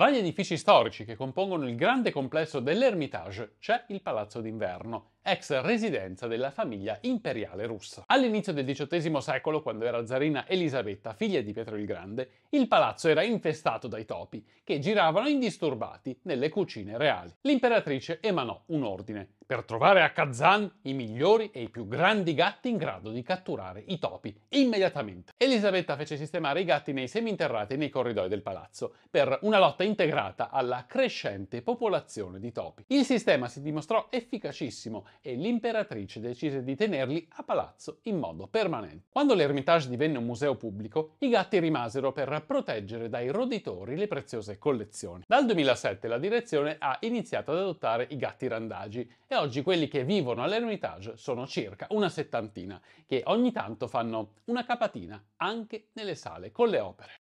Tra gli edifici storici che compongono il grande complesso dell'Ermitage c'è il Palazzo d'inverno ex residenza della famiglia imperiale russa. All'inizio del XVIII secolo, quando era zarina Elisabetta, figlia di Pietro il Grande, il palazzo era infestato dai topi, che giravano indisturbati nelle cucine reali. L'imperatrice emanò un ordine per trovare a Kazan i migliori e i più grandi gatti in grado di catturare i topi immediatamente. Elisabetta fece sistemare i gatti nei seminterrati e nei corridoi del palazzo per una lotta integrata alla crescente popolazione di topi. Il sistema si dimostrò efficacissimo e l'imperatrice decise di tenerli a palazzo in modo permanente. Quando l'Ermitage divenne un museo pubblico, i gatti rimasero per proteggere dai roditori le preziose collezioni. Dal 2007 la direzione ha iniziato ad adottare i gatti randagi e oggi quelli che vivono all'Ermitage sono circa una settantina, che ogni tanto fanno una capatina anche nelle sale con le opere.